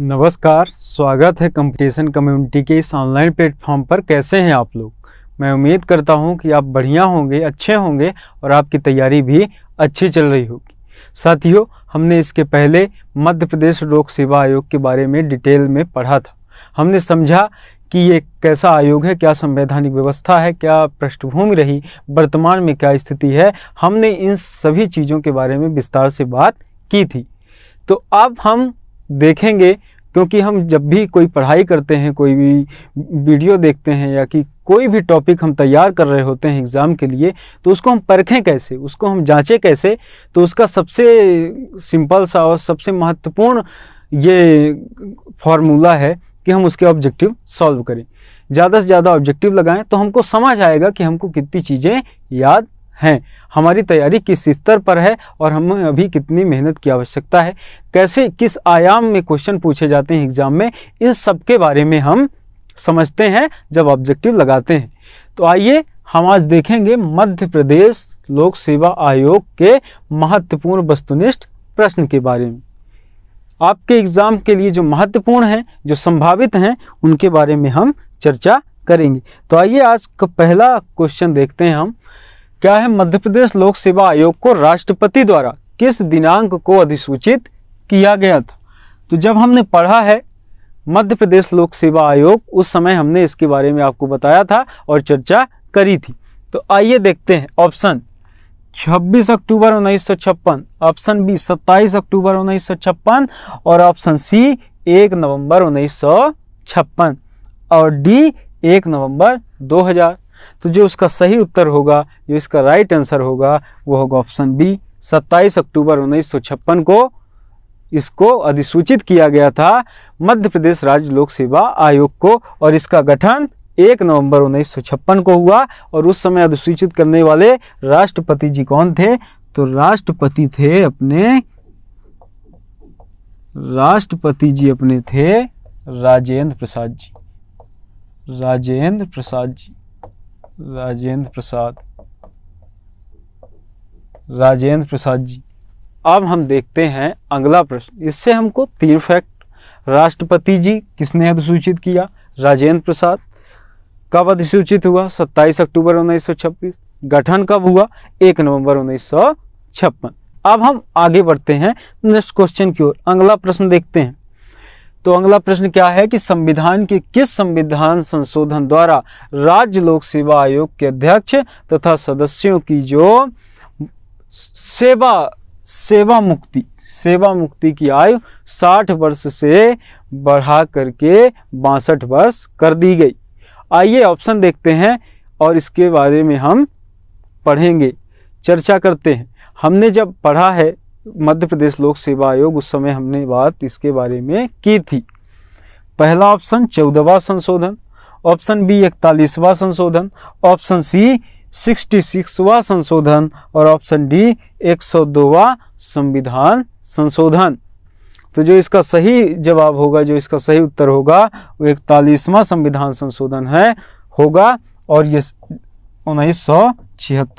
नमस्कार स्वागत है कंपटीशन कम्युनिटी के इस ऑनलाइन प्लेटफॉर्म पर कैसे हैं आप लोग मैं उम्मीद करता हूं कि आप बढ़िया होंगे अच्छे होंगे और आपकी तैयारी भी अच्छी चल रही होगी साथियों हमने इसके पहले मध्य प्रदेश लोक सेवा आयोग के बारे में डिटेल में पढ़ा था हमने समझा कि ये कैसा आयोग है क्या संवैधानिक व्यवस्था है क्या पृष्ठभूमि रही वर्तमान में क्या स्थिति है हमने इन सभी चीज़ों के बारे में विस्तार से बात की थी तो अब हम देखेंगे क्योंकि हम जब भी कोई पढ़ाई करते हैं कोई भी वीडियो देखते हैं या कि कोई भी टॉपिक हम तैयार कर रहे होते हैं एग्ज़ाम के लिए तो उसको हम परखें कैसे उसको हम जांचें कैसे तो उसका सबसे सिंपल सा और सबसे महत्वपूर्ण ये फॉर्मूला है कि हम उसके ऑब्जेक्टिव सॉल्व करें ज़्यादा से ज़्यादा ऑब्जेक्टिव लगाएं तो हमको समझ आएगा कि हमको कितनी चीज़ें याद हैं हमारी तैयारी किस स्तर पर है और हमें अभी कितनी मेहनत की आवश्यकता है कैसे किस आयाम में क्वेश्चन पूछे जाते हैं एग्ज़ाम में इन सब के बारे में हम समझते हैं जब ऑब्जेक्टिव लगाते हैं तो आइए हम आज देखेंगे मध्य प्रदेश लोक सेवा आयोग के महत्वपूर्ण वस्तुनिष्ठ प्रश्न के बारे में आपके एग्ज़ाम के लिए जो महत्वपूर्ण हैं जो संभावित हैं उनके बारे में हम चर्चा करेंगे तो आइए आज का पहला क्वेश्चन देखते हैं हम क्या है मध्य प्रदेश लोक सेवा आयोग को राष्ट्रपति द्वारा किस दिनांक को अधिसूचित किया गया था तो जब हमने पढ़ा है मध्य प्रदेश लोक सेवा आयोग उस समय हमने इसके बारे में आपको बताया था और चर्चा करी थी तो आइए देखते हैं ऑप्शन 26 अक्टूबर उन्नीस ऑप्शन बी 27 अक्टूबर उन्नीस और ऑप्शन सी 1 नवंबर उन्नीस और डी 1 नवंबर 2000 तो जो उसका सही उत्तर होगा जो इसका राइट आंसर होगा वो होगा ऑप्शन बी 27 अक्टूबर उन्नीस को इसको अधिसूचित किया गया था मध्य प्रदेश राज्य लोक सेवा आयोग को और इसका गठन एक नवंबर उन्नीस को हुआ और उस समय अधिसूचित करने वाले राष्ट्रपति जी कौन थे तो राष्ट्रपति थे अपने राष्ट्रपति जी अपने थे राजेंद्र प्रसाद जी राजेंद्र प्रसाद जी राजेंद्र प्रसाद राजेंद्र प्रसाद जी अब हम देखते हैं अगला प्रश्न इससे हमको तीन फैक्ट राष्ट्रपति जी किसने अधिसूचित किया राजेंद्र प्रसाद कब अधिसूचित हुआ 27 अक्टूबर 1926 गठन कब हुआ 1 नवंबर उन्नीस अब हम आगे बढ़ते हैं नेक्स्ट क्वेश्चन की ओर अगला प्रश्न देखते हैं तो अगला प्रश्न क्या है कि संविधान के किस संविधान संशोधन द्वारा राज्य लोक सेवा आयोग के अध्यक्ष तथा सदस्यों की जो सेवा सेवा मुक्ति सेवा मुक्ति की आयु 60 वर्ष से बढ़ा करके बासठ वर्ष कर दी गई आइए ऑप्शन देखते हैं और इसके बारे में हम पढ़ेंगे चर्चा करते हैं हमने जब पढ़ा है मध्य प्रदेश लोक सेवा आयोग उस समय हमने बात इसके बारे में की थी पहला ऑप्शन चौदहवा संशोधन ऑप्शन बी इकतालीसवा संशोधन ऑप्शन सी सिक्सटी सिक्सवा संशोधन और ऑप्शन डी एक सौ दोवा संविधान संशोधन तो जो इसका सही जवाब होगा जो इसका सही उत्तर होगा वो इकतालीसवां संविधान संशोधन है होगा और ये उन्नीस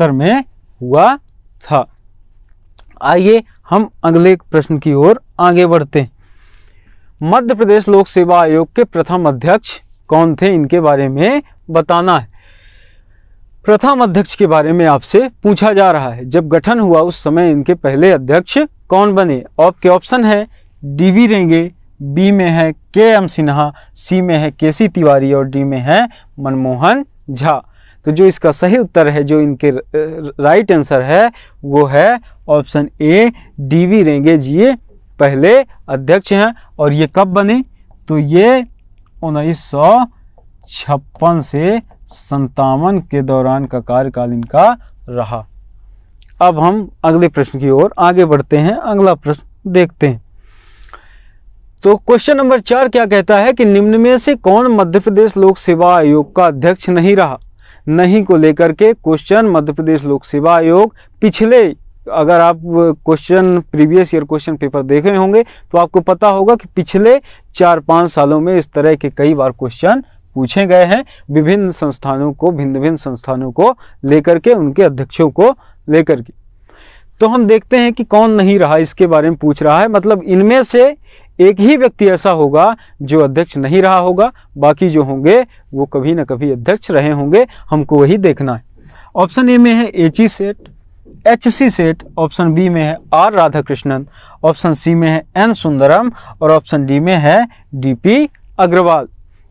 में हुआ था आइए हम अगले प्रश्न की ओर आगे बढ़ते मध्य प्रदेश लोक सेवा आयोग के प्रथम अध्यक्ष कौन थे इनके बारे में बताना है प्रथम अध्यक्ष के बारे में आपसे पूछा जा रहा है जब गठन हुआ उस समय इनके पहले अध्यक्ष कौन बने आपके ऑप्शन है डी वी रेंगे बी में है के एम सिन्हा सी में है के सी तिवारी और डी में है मनमोहन झा तो जो इसका सही उत्तर है जो इनके राइट आंसर है वो है ऑप्शन ए डी वी रेंगेज ये पहले अध्यक्ष हैं और ये कब बने तो ये उन्नीस छप्पन से संतावन के दौरान का कार्यकाल इनका रहा अब हम अगले प्रश्न की ओर आगे बढ़ते हैं अगला प्रश्न देखते हैं तो क्वेश्चन नंबर चार क्या कहता है कि निम्न में से कौन मध्य प्रदेश लोक सेवा आयोग का अध्यक्ष नहीं रहा नहीं को लेकर के क्वेश्चन मध्य प्रदेश लोक सेवा आयोग पिछले अगर आप question previous year question paper देख रहे होंगे तो आपको पता होगा कि पिछले चार पाँच सालों में इस तरह के कई बार क्वेश्चन पूछे गए हैं विभिन्न संस्थानों को भिन्न भिन्न संस्थानों को लेकर के उनके अध्यक्षों को लेकर के तो हम देखते हैं कि कौन नहीं रहा इसके बारे में पूछ रहा है मतलब इनमें से एक ही व्यक्ति ऐसा होगा जो अध्यक्ष नहीं रहा होगा बाकी जो होंगे वो कभी ना कभी अध्यक्ष रहे होंगे हमको वही देखना है ऑप्शन ए में है एच ई सेठ एच सी सेठ ऑप्शन बी में है आर राधाकृष्णन ऑप्शन सी में है एन सुंदरम और ऑप्शन डी में है डी पी अग्रवाल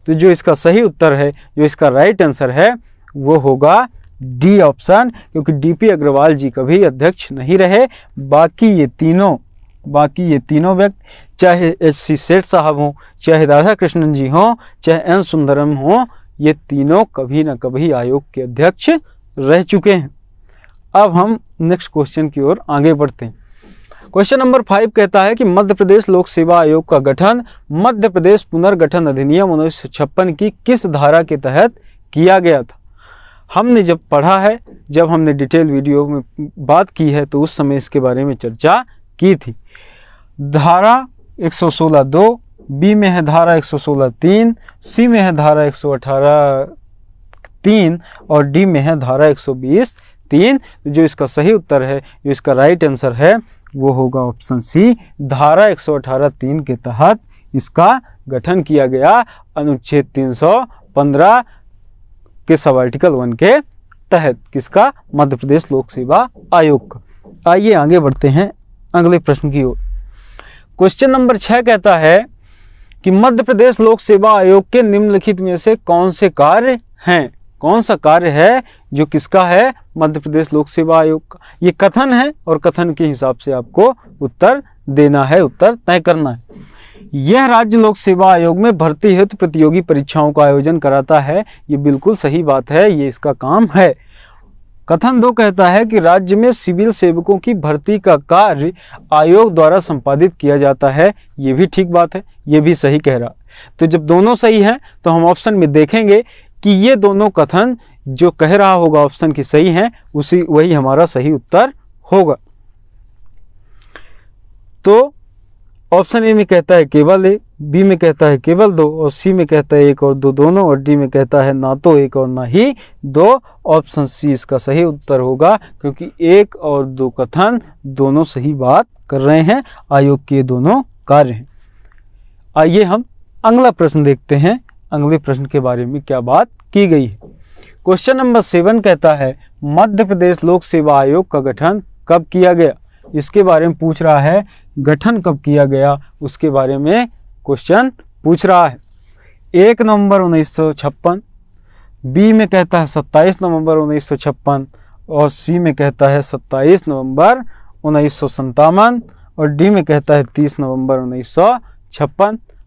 तो जो इसका सही उत्तर है जो इसका राइट आंसर है वो होगा डी ऑप्शन क्योंकि डी पी अग्रवाल जी कभी अध्यक्ष नहीं रहे बाकी ये तीनों बाकी ये तीनों व्यक्ति चाहे एच सी सेठ साहब हों चाहे राधा कृष्णन जी हों चाहे एन सुंदरम हों ये तीनों कभी ना कभी आयोग के अध्यक्ष रह चुके हैं अब हम नेक्स्ट क्वेश्चन की ओर आगे बढ़ते हैं क्वेश्चन नंबर फाइव कहता है कि मध्य प्रदेश लोक सेवा आयोग का गठन मध्य प्रदेश पुनर्गठन अधिनियम उन्नीस की किस धारा के तहत किया गया था हमने जब पढ़ा है जब हमने डिटेल वीडियो में बात की है तो उस समय इसके बारे में चर्चा की थी धारा 116 दो बी में है धारा 116 तीन सी में है धारा 118 तीन और डी में है धारा 120 तीन जो इसका सही उत्तर है जो इसका राइट आंसर है वो होगा ऑप्शन सी धारा 118 तीन के तहत इसका गठन किया गया अनुच्छेद 315 के सब आर्टिकल वन के तहत किसका मध्य प्रदेश लोक सेवा आयोग का आइए आगे बढ़ते हैं अगले प्रश्न की ओर क्वेश्चन नंबर छह कहता है कि मध्य प्रदेश लोक सेवा आयोग के निम्नलिखित में से कौन से कार्य हैं कौन सा कार्य है जो किसका है मध्य प्रदेश लोक सेवा आयोग का ये कथन है और कथन के हिसाब से आपको उत्तर देना है उत्तर तय करना है यह राज्य लोक सेवा आयोग में भर्ती हेतु प्रतियोगी परीक्षाओं का आयोजन कराता है ये बिल्कुल सही बात है ये इसका काम है कथन दो कहता है कि राज्य में सिविल सेवकों की भर्ती का कार्य आयोग द्वारा संपादित किया जाता है ये भी ठीक बात है ये भी सही कह रहा तो जब दोनों सही हैं तो हम ऑप्शन में देखेंगे कि ये दोनों कथन जो कह रहा होगा ऑप्शन की सही हैं उसी वही हमारा सही उत्तर होगा तो ऑप्शन ए में कहता है केवल ए बी में कहता है केवल दो और सी में कहता है एक और दो दोनों और डी में कहता है ना तो एक और ना ही दो ऑप्शन सी इसका सही उत्तर होगा क्योंकि एक और दो कथन दोनों सही बात कर रहे हैं आयोग के दोनों कार्य हैं आइए हम अगला प्रश्न देखते हैं अगले प्रश्न के बारे में क्या बात की गई है क्वेश्चन नंबर सेवन कहता है मध्य प्रदेश लोक सेवा आयोग का गठन कब किया गया इसके बारे में पूछ रहा है गठन कब किया गया उसके बारे में क्वेश्चन पूछ रहा है एक नवंबर उन्नीस बी में कहता है सत्ताईस नवंबर उन्नीस और सी में कहता है सत्ताईस नवंबर उन्नीस और डी में कहता है तीस नवंबर उन्नीस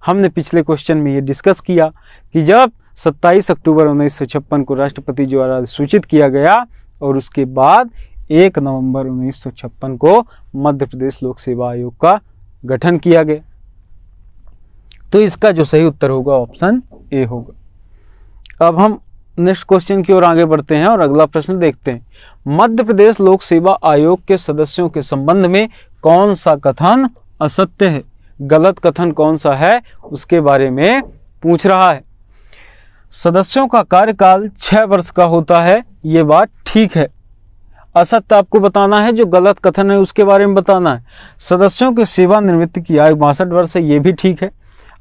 हमने पिछले क्वेश्चन में ये डिस्कस किया कि जब 27 अक्टूबर उन्नीस को राष्ट्रपति द्वारा सूचित किया गया और उसके बाद एक नवंबर उन्नीस को मध्य प्रदेश लोक सेवा आयोग का गठन किया गया तो इसका जो सही उत्तर होगा ऑप्शन ए होगा अब हम नेक्स्ट क्वेश्चन की ओर आगे बढ़ते हैं और अगला प्रश्न देखते हैं मध्य प्रदेश लोक सेवा आयोग के सदस्यों के संबंध में कौन सा कथन असत्य है गलत कथन कौन सा है उसके बारे में पूछ रहा है सदस्यों का कार्यकाल छह वर्ष का होता है ये बात ठीक है असत्य आपको बताना है जो गलत कथन है उसके बारे में बताना है सदस्यों के सेवा की आयु बासठ वर्ष है ये भी ठीक है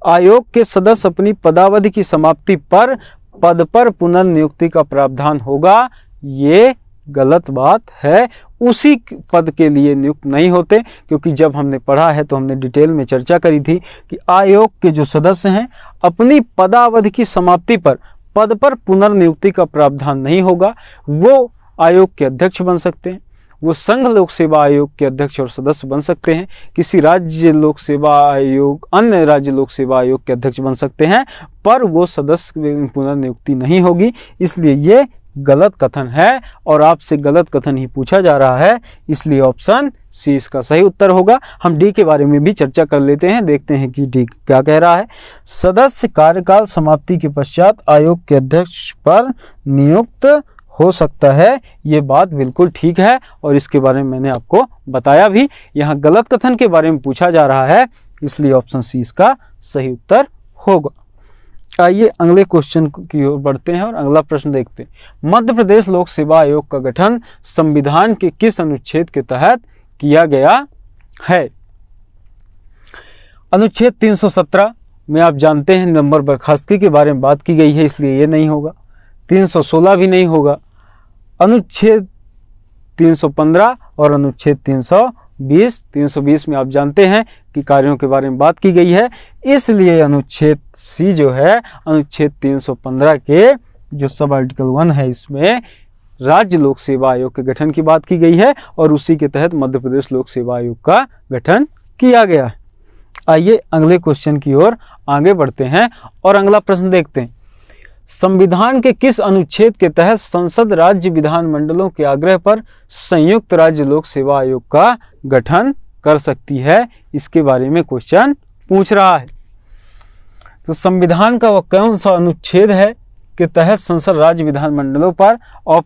आयोग के सदस्य अपनी पदावधि की समाप्ति पर पद पर पुनर्नियुक्ति का प्रावधान होगा ये गलत बात है उसी पद के लिए नियुक्त नहीं होते क्योंकि जब हमने पढ़ा है तो हमने डिटेल में चर्चा करी थी कि आयोग के जो सदस्य हैं अपनी पदावधि की समाप्ति पर पद पर पुनर्नियुक्ति का प्रावधान नहीं होगा वो आयोग के अध्यक्ष बन सकते हैं वो संघ लोक सेवा आयोग के अध्यक्ष और सदस्य बन सकते हैं किसी राज्य लोक सेवा आयोग अन्य राज्य लोक सेवा आयोग के अध्यक्ष बन सकते हैं पर वो सदस्य पुनर्नियुक्ति नहीं होगी इसलिए ये गलत कथन है और आपसे गलत कथन ही पूछा जा रहा है इसलिए ऑप्शन सी इसका सही उत्तर होगा हम डी के बारे में भी चर्चा कर लेते हैं देखते हैं कि डी क्या कह रहा है सदस्य कार्यकाल समाप्ति के पश्चात आयोग के अध्यक्ष पर नियुक्त हो सकता है ये बात बिल्कुल ठीक है और इसके बारे में मैंने आपको बताया भी यहाँ गलत कथन के बारे में पूछा जा रहा है इसलिए ऑप्शन सी इसका सही उत्तर होगा आइए अगले क्वेश्चन की ओर बढ़ते हैं और अगला प्रश्न देखते हैं मध्य प्रदेश लोक सेवा आयोग का गठन संविधान के किस अनुच्छेद के तहत किया गया है अनुच्छेद 317 में आप जानते हैं नंबर बर्खास्ती के बारे में बात की गई है इसलिए ये नहीं होगा 316 भी नहीं होगा अनुच्छेद 315 और अनुच्छेद 320 320 में आप जानते हैं कि कार्यों के बारे में बात की गई है इसलिए अनुच्छेद सी जो है अनुच्छेद 315 के जो सब आर्टिकल वन है इसमें राज्य लोक सेवा आयोग के गठन की बात की गई है और उसी के तहत मध्य प्रदेश लोक सेवा आयोग का गठन किया गया आइए अगले क्वेश्चन की ओर आगे बढ़ते हैं और अगला प्रश्न देखते हैं संविधान के किस अनुच्छेद के तहत संसद राज्य विधानमंडलों के आग्रह पर संयुक्त राज्य लोक सेवा आयोग का गठन कर सकती है इसके बारे में क्वेश्चन पूछ रहा है तो संविधान का वह कौन सा अनुच्छेद है के तहत संसद राज्य विधानमंडलों पर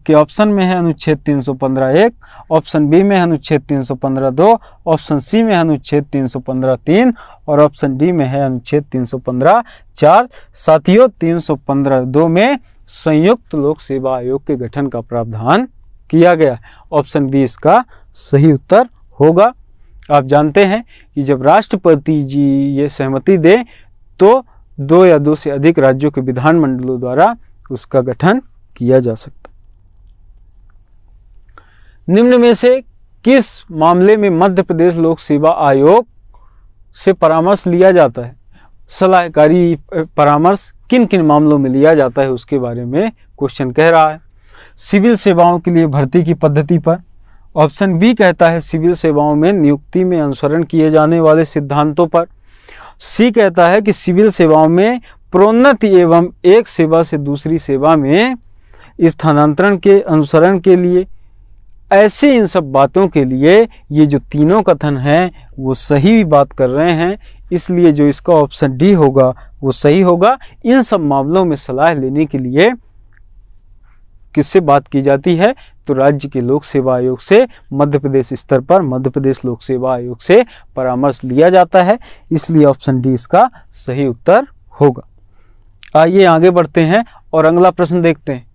के ऑप्शन में है अनुच्छेद 315 एक ऑप्शन बी में है अनुच्छेद 315 दो ऑप्शन सी में है अनुच्छेद 315 तीन और ऑप्शन डी में है अनुच्छेद 315 चार साथियों 315 दो में संयुक्त लोक सेवा आयोग के गठन का प्रावधान किया गया ऑप्शन बी इसका सही उत्तर होगा आप जानते हैं कि जब राष्ट्रपति जी ये सहमति दें तो दो या दो से अधिक राज्यों के विधानमंडलों द्वारा उसका गठन किया जा सकता निम्न में से किस मामले में मध्य प्रदेश लोक सेवा आयोग से परामर्श लिया जाता है सलाहकारी परामर्श किन किन मामलों में लिया जाता है उसके बारे में क्वेश्चन कह रहा है सिविल सेवाओं के लिए भर्ती की पद्धति पर ऑप्शन बी कहता है सिविल सेवाओं में नियुक्ति में अनुसरण किए जाने वाले सिद्धांतों पर सी कहता है कि सिविल सेवाओं में प्रोन्नति एवं एक सेवा से दूसरी सेवा में स्थानांतरण के अनुसरण के लिए ऐसे इन सब बातों के लिए ये जो तीनों कथन हैं वो सही भी बात कर रहे हैं इसलिए जो इसका ऑप्शन डी होगा वो सही होगा इन सब मामलों में सलाह लेने के लिए किससे बात की जाती है तो राज्य के लोक सेवा आयोग से मध्य प्रदेश स्तर पर मध्य प्रदेश लोक सेवा आयोग से परामर्श लिया जाता है इसलिए ऑप्शन डी इसका सही उत्तर होगा आइए आगे बढ़ते हैं और अगला प्रश्न देखते हैं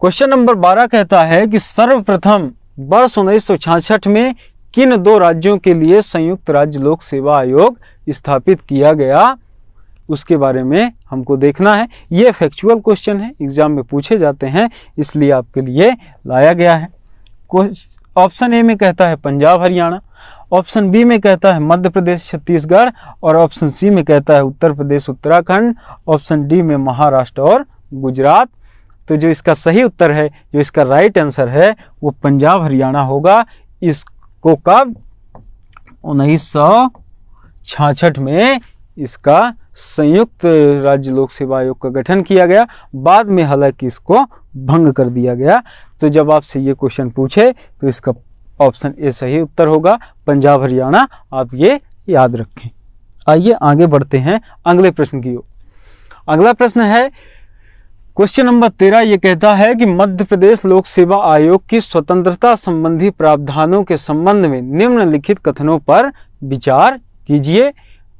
क्वेश्चन नंबर बारह कहता है कि सर्वप्रथम वर्ष उन्नीस में किन दो राज्यों के लिए संयुक्त राज्य लोक सेवा आयोग स्थापित किया गया उसके बारे में हमको देखना है ये फैक्चुअल क्वेश्चन है एग्ज़ाम में पूछे जाते हैं इसलिए आपके लिए लाया गया है ऑप्शन ए में कहता है पंजाब हरियाणा ऑप्शन बी में कहता है मध्य प्रदेश छत्तीसगढ़ और ऑप्शन सी में कहता है उत्तर प्रदेश उत्तराखंड ऑप्शन डी में महाराष्ट्र और गुजरात तो जो इसका सही उत्तर है जो इसका राइट आंसर है वो पंजाब हरियाणा होगा इसको कब उन्नीस में इसका संयुक्त राज्य लोक सेवा आयोग का गठन किया गया बाद में हालांकि इसको भंग कर दिया गया तो जब आपसे ये क्वेश्चन पूछे तो इसका ऑप्शन ए सही उत्तर होगा पंजाब हरियाणा आप ये याद रखें आइए आगे बढ़ते हैं अगले प्रश्न की ओर अगला प्रश्न है क्वेश्चन नंबर तेरह ये कहता है कि मध्य प्रदेश लोक सेवा आयोग की स्वतंत्रता संबंधी प्रावधानों के संबंध में निम्नलिखित कथनों पर विचार कीजिए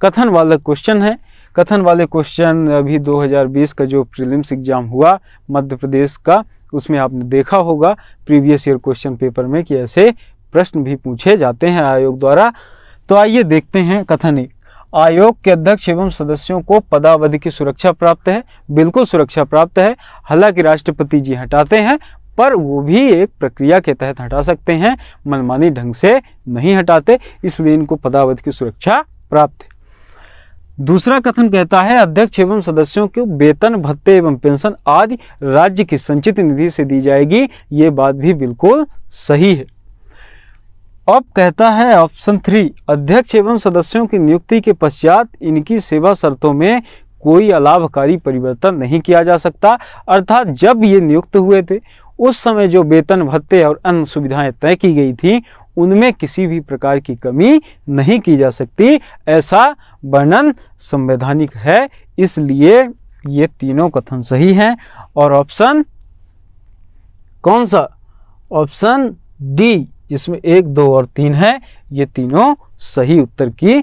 कथन वाला क्वेश्चन है कथन वाले क्वेश्चन अभी 2020 का जो प्रीलिम्स एग्ज़ाम हुआ मध्य प्रदेश का उसमें आपने देखा होगा प्रीवियस ईयर क्वेश्चन पेपर में कि ऐसे प्रश्न भी पूछे जाते हैं आयोग द्वारा तो आइए देखते हैं कथन एक आयोग के अध्यक्ष एवं सदस्यों को पदावधि की सुरक्षा प्राप्त है बिल्कुल सुरक्षा प्राप्त है हालांकि राष्ट्रपति जी हटाते हैं पर वो भी एक प्रक्रिया के तहत हटा सकते हैं मनमानी ढंग से नहीं हटाते इसलिए इनको पदावधि की सुरक्षा प्राप्त है दूसरा कथन कहता है अध्यक्ष एवं सदस्यों को वेतन भत्ते एवं पेंशन आदि राज्य की संचित निधि से दी जाएगी ये बात भी बिल्कुल सही है अब कहता है ऑप्शन थ्री अध्यक्ष एवं सदस्यों की नियुक्ति के पश्चात इनकी सेवा शर्तों में कोई अलाभकारी परिवर्तन नहीं किया जा सकता अर्थात जब ये नियुक्त हुए थे उस समय जो वेतन भत्ते और अन्य सुविधाएं तय की गई थी उनमें किसी भी प्रकार की कमी नहीं की जा सकती ऐसा वर्णन संवैधानिक है इसलिए ये तीनों कथन सही हैं और ऑप्शन कौन सा ऑप्शन डी जिसमें एक दो और तीन है ये तीनों सही उत्तर की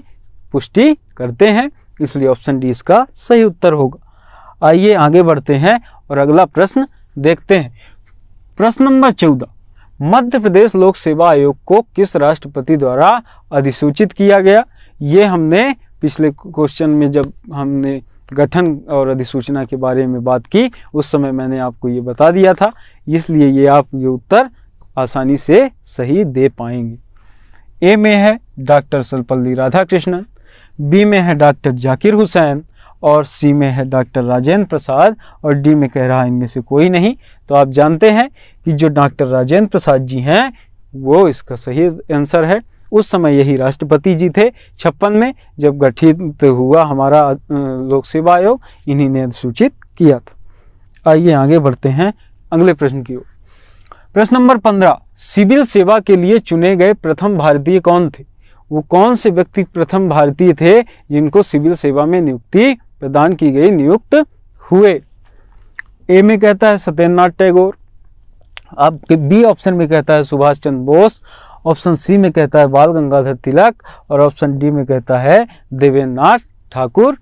पुष्टि करते हैं इसलिए ऑप्शन डी इसका सही उत्तर होगा आइए आगे बढ़ते हैं और अगला प्रश्न देखते हैं प्रश्न नंबर चौदह मध्य प्रदेश लोक सेवा आयोग को किस राष्ट्रपति द्वारा अधिसूचित किया गया ये हमने पिछले क्वेश्चन में जब हमने गठन और अधिसूचना के बारे में बात की उस समय मैंने आपको ये बता दिया था इसलिए ये आप ये उत्तर आसानी से सही दे पाएंगे ए में है डॉक्टर सलपल्ली राधाकृष्णन बी में है डॉक्टर जाकिर हुसैन और सी में है डॉक्टर राजेंद्र प्रसाद और डी में कह रहा है इनमें से कोई नहीं तो आप जानते हैं कि जो डॉक्टर राजेंद्र प्रसाद जी हैं वो इसका सही आंसर है उस समय यही राष्ट्रपति जी थे छप्पन में जब गठित हुआ हमारा लोक सेवा आयोग इन्हीं ने सूचित किया था आइए आगे बढ़ते हैं अगले प्रश्न की ओर प्रश्न नंबर पंद्रह सिविल सेवा के लिए चुने गए प्रथम भारतीय कौन थे वो कौन से व्यक्ति प्रथम भारतीय थे जिनको सिविल सेवा में नियुक्ति प्रदान की गई नियुक्त हुए ए में कहता है सत्येंद्रनाथ टैगोर अब बी ऑप्शन में कहता है सुभाष चंद्र बोस ऑप्शन सी में कहता है बाल गंगाधर तिलक और ऑप्शन डी में कहता है देवेंद्र नाथ ठाकुर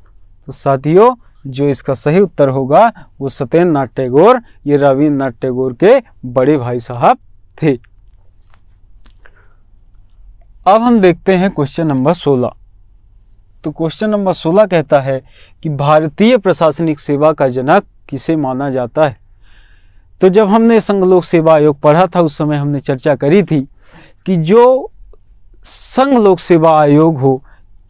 तो साथियों जो इसका सही उत्तर होगा वो सत्येंद्र नाथ टैगोर ये रविन्द्रनाथ टैगोर के बड़े भाई साहब थे अब हम देखते हैं क्वेश्चन नंबर सोलह तो क्वेश्चन नंबर सोलह कहता है कि भारतीय प्रशासनिक सेवा का जनक किसे माना जाता है तो जब हमने संघ लोक सेवा आयोग पढ़ा था उस समय हमने चर्चा करी थी कि जो संघ लोक सेवा आयोग हो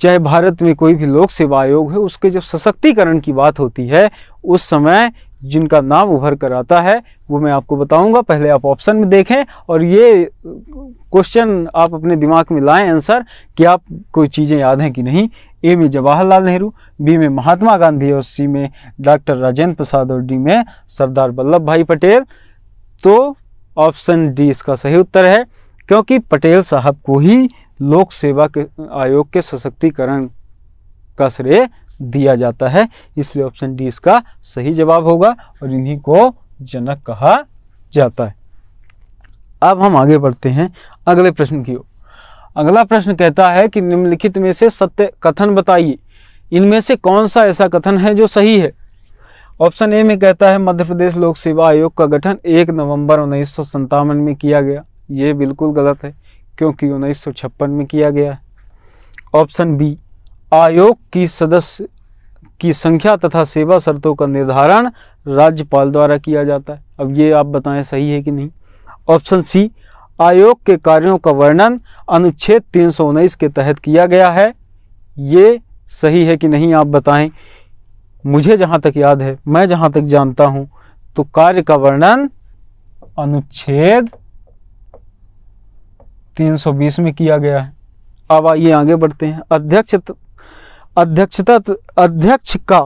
चाहे भारत में कोई भी लोक सेवा आयोग हो उसके जब सशक्तिकरण की बात होती है उस समय जिनका नाम उभर कर आता है वो मैं आपको बताऊंगा पहले आप ऑप्शन में देखें और ये क्वेश्चन आप अपने दिमाग में लाएं आंसर कि आप कोई चीज़ें याद हैं कि नहीं ए में जवाहरलाल नेहरू बी में महात्मा गांधी और सी में डॉक्टर राजेंद्र प्रसाद और डी में सरदार वल्लभ भाई पटेल तो ऑप्शन डी इसका सही उत्तर है क्योंकि पटेल साहब को ही लोक सेवा के आयोग के सशक्तिकरण का श्रेय दिया जाता है इसलिए ऑप्शन डी इसका सही जवाब होगा और इन्हीं को जनक कहा जाता है अब हम आगे बढ़ते हैं अगले प्रश्न की ओर अगला प्रश्न कहता है कि निम्नलिखित में से सत्य कथन बताइए इनमें से कौन सा ऐसा कथन है जो सही है ऑप्शन ए में कहता है मध्य प्रदेश लोक सेवा आयोग का गठन एक नवंबर उन्नीस में किया गया ये बिल्कुल गलत है क्योंकि उन्नीस में किया गया है ऑप्शन बी आयोग की सदस्य की संख्या तथा सेवा शर्तों का निर्धारण राज्यपाल द्वारा किया जाता है अब ये आप बताएं सही है कि नहीं ऑप्शन सी आयोग के कार्यों का वर्णन अनुच्छेद तीन के तहत किया गया है ये सही है कि नहीं आप बताएं मुझे जहां तक याद है मैं जहां तक जानता हूं तो कार्य का वर्णन अनुच्छेद 320 में किया गया है अब आइए आगे बढ़ते हैं अध्यक्ष अध्यक्षता अध्यक्ष का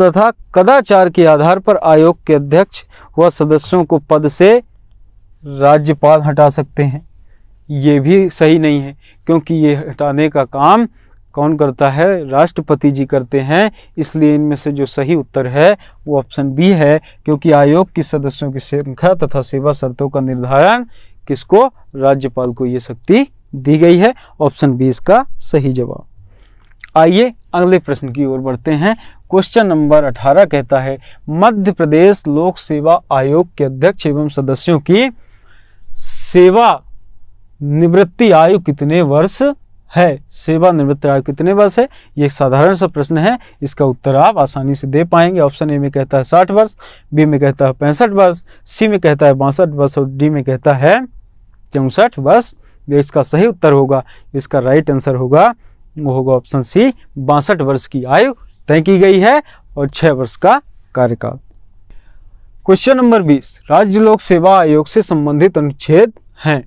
तथा कदाचार के आधार पर आयोग के अध्यक्ष व सदस्यों को पद से राज्यपाल हटा सकते हैं ये भी सही नहीं है क्योंकि ये हटाने का काम कौन करता है राष्ट्रपति जी करते हैं इसलिए इनमें से जो सही उत्तर है वो ऑप्शन बी है क्योंकि आयोग की सदस्यों की संख्या तथा सेवा शर्तों का निर्धारण किसको राज्यपाल को ये शक्ति दी गई है ऑप्शन बी इसका सही जवाब आइए अगले प्रश्न की ओर बढ़ते हैं क्वेश्चन नंबर 18 कहता है मध्य प्रदेश लोक सेवा आयोग के अध्यक्ष एवं सदस्यों की सेवा निवृत्ति आयु कितने वर्ष है सेवा निवृत्ति आयु कितने वर्ष है ये एक साधारण सा प्रश्न है इसका उत्तर आप आसानी से दे पाएंगे ऑप्शन ए में कहता है साठ वर्ष बी में कहता है पैंसठ वर्ष सी में कहता है बासठ वर्ष और डी में कहता है चौसठ वर्ष ये इसका सही उत्तर होगा इसका राइट आंसर होगा वो होगा ऑप्शन सी बासठ वर्ष की आयु तय की गई है और छह वर्ष का कार्यकाल क्वेश्चन नंबर बीस राज्य लोक सेवा आयोग से संबंधित अनुच्छेद हैं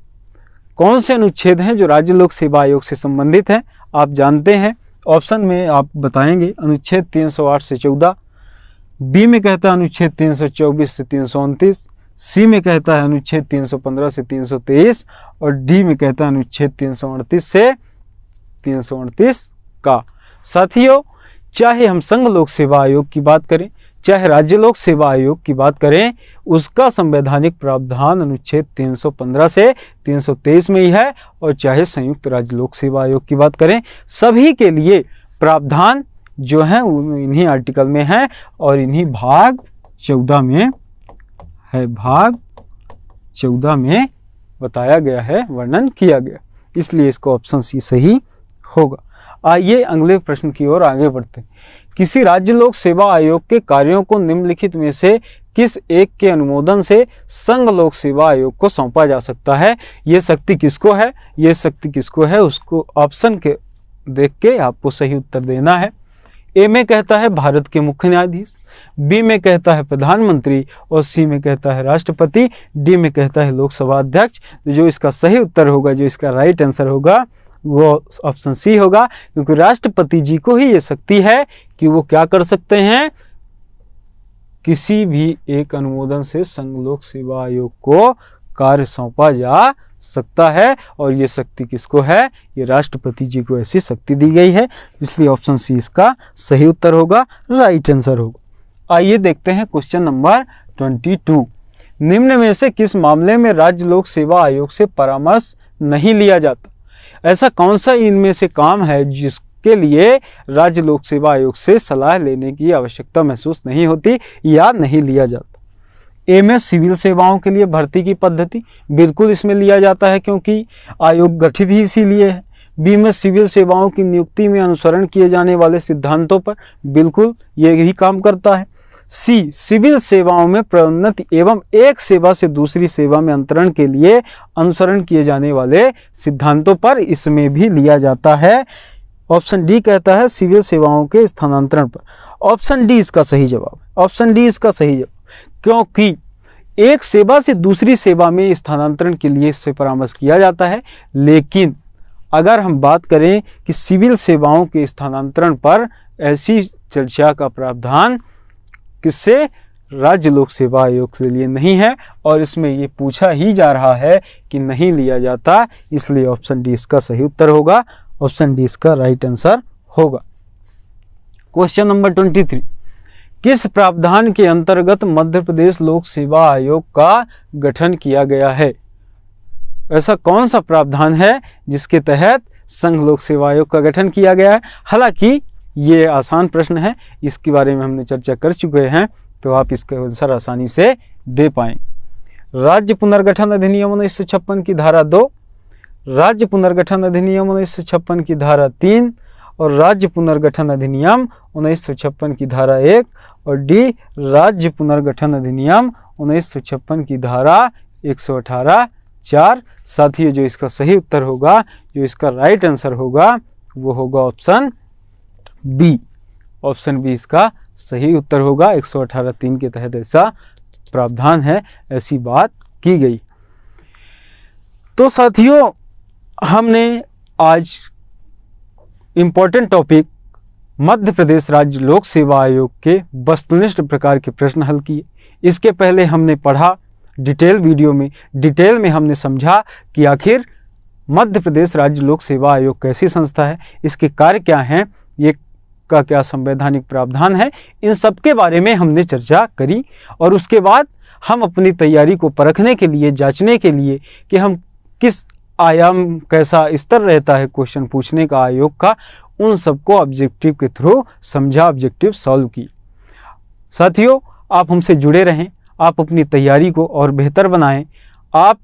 कौन से अनुच्छेद हैं जो राज्य लोक सेवा आयोग से संबंधित हैं आप जानते हैं ऑप्शन में आप बताएंगे अनुच्छेद 308 से 14 बी में कहता है अनुच्छेद 324 से तीन सी में कहता है अनुच्छेद 315 से 323 और डी में कहता है अनुच्छेद तीन से तीन सौ का साथियों चाहे हम संघ लोक सेवा आयोग की बात करें चाहे राज्य लोक सेवा आयोग की बात करें उसका संवैधानिक प्रावधान अनुच्छेद 315 से 323 में ही है और चाहे संयुक्त राज्य लोक सेवा आयोग की बात करें सभी के लिए प्रावधान जो है इन्हीं आर्टिकल में है और इन्हीं भाग चौदह में है भाग चौदह में बताया गया है वर्णन किया गया इसलिए इसको ऑप्शन सी सही होगा आइए अगले प्रश्न की ओर आगे बढ़ते किसी राज्य लोक सेवा आयोग के कार्यों को निम्नलिखित में से किस एक के अनुमोदन से संघ लोक सेवा आयोग को सौंपा जा सकता है ये शक्ति किसको है ये शक्ति किसको है उसको ऑप्शन के देख के आपको सही उत्तर देना है ए में कहता है भारत के मुख्य न्यायाधीश बी में कहता है प्रधानमंत्री और सी में कहता है राष्ट्रपति डी में कहता है लोकसभा अध्यक्ष जो इसका सही उत्तर होगा जो इसका राइट आंसर होगा वो ऑप्शन सी होगा क्योंकि राष्ट्रपति जी को ही ये शक्ति है कि वो क्या कर सकते हैं किसी भी एक अनुमोदन से संघ लोक सेवा आयोग को कार्य सौंपा जा सकता है और ये शक्ति किसको है ये राष्ट्रपति जी को ऐसी शक्ति दी गई है इसलिए ऑप्शन सी इसका सही उत्तर होगा राइट आंसर होगा आइए देखते हैं क्वेश्चन नंबर ट्वेंटी टू निम्न में से किस मामले में राज्य लोक सेवा आयोग से परामर्श नहीं लिया जाता ऐसा कौन सा इनमें से काम है जिस के लिए राज्य लोक सेवा आयोग से सलाह लेने की आवश्यकता महसूस नहीं होती या नहीं लिया जाता एम एस सिविल सेवाओं के लिए भर्ती की पद्धति बिल्कुल इसमें लिया जाता है क्योंकि आयोग गठित ही इसीलिए है बी में सिविल सेवाओं की नियुक्ति में अनुसरण किए जाने वाले सिद्धांतों पर बिल्कुल ये ही काम करता है सी सिविल सेवाओं में प्रोन्नति एवं एक सेवा से दूसरी सेवा में अंतरण के लिए अनुसरण किए जाने वाले सिद्धांतों पर इसमें भी लिया जाता है ऑप्शन डी कहता है सिविल सेवाओं के स्थानांतरण पर ऑप्शन डी इसका सही जवाब ऑप्शन डी इसका सही जवाब क्योंकि एक सेवा से दूसरी सेवा में स्थानांतरण के लिए इससे परामर्श किया जाता है लेकिन अगर हम बात करें कि सिविल सेवाओं के स्थानांतरण पर ऐसी चर्चा का प्रावधान किससे राज्य लोक सेवा आयोग के लिए नहीं है और इसमें ये पूछा ही जा रहा है कि नहीं लिया जाता इसलिए ऑप्शन डी इसका सही उत्तर होगा ऑप्शन डी इसका राइट आंसर होगा क्वेश्चन नंबर ट्वेंटी थ्री किस प्रावधान के अंतर्गत मध्य प्रदेश लोक सेवा आयोग का गठन किया गया है ऐसा कौन सा प्रावधान है जिसके तहत संघ लोक सेवा आयोग का गठन किया गया है हालांकि ये आसान प्रश्न है इसके बारे में हमने चर्चा कर चुके हैं तो आप इसका आंसर आसानी से दे पाए राज्य पुनर्गठन अधिनियम उन्नीस की धारा दो राज्य पुनर्गठन अधिनियम उन्नीस की धारा तीन और राज्य पुनर्गठन अधिनियम उन्नीस की धारा एक और डी राज्य पुनर्गठन अधिनियम उन्नीस की धारा 118 चार साथ ही जो इसका सही उत्तर होगा जो इसका राइट आंसर होगा वो होगा ऑप्शन बी ऑप्शन बी इसका सही उत्तर होगा एक सौ अठारह तीन के तहत ऐसा प्रावधान है ऐसी बात की गई तो साथियों हमने आज इम्पोर्टेंट टॉपिक मध्य प्रदेश राज्य लोक सेवा आयोग के वस्तुनिष्ठ प्रकार के प्रश्न हल किए इसके पहले हमने पढ़ा डिटेल वीडियो में डिटेल में हमने समझा कि आखिर मध्य प्रदेश राज्य लोक सेवा आयोग कैसी संस्था है इसके कार्य क्या हैं ये का क्या संवैधानिक प्रावधान है इन सब के बारे में हमने चर्चा करी और उसके बाद हम अपनी तैयारी को परखने के लिए जांचने के लिए कि हम किस आयाम कैसा स्तर रहता है क्वेश्चन पूछने का आयोग का उन सबको ऑब्जेक्टिव के थ्रू समझा ऑब्जेक्टिव सॉल्व की साथियों आप हमसे जुड़े रहें आप अपनी तैयारी को और बेहतर बनाएं आप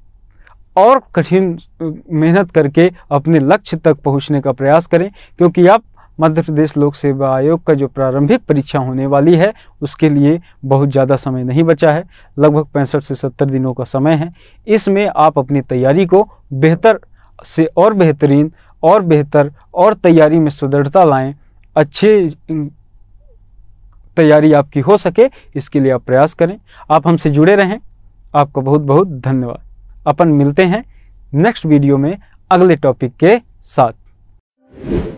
और कठिन मेहनत करके अपने लक्ष्य तक पहुंचने का प्रयास करें क्योंकि आप मध्य प्रदेश लोक सेवा आयोग का जो प्रारंभिक परीक्षा होने वाली है उसके लिए बहुत ज़्यादा समय नहीं बचा है लगभग पैंसठ से सत्तर दिनों का समय है इसमें आप अपनी तैयारी को बेहतर से और बेहतरीन और बेहतर और तैयारी में सुदृढ़ता लाएं अच्छे तैयारी आपकी हो सके इसके लिए आप प्रयास करें आप हमसे जुड़े रहें आपका बहुत बहुत धन्यवाद अपन मिलते हैं नेक्स्ट वीडियो में अगले टॉपिक के साथ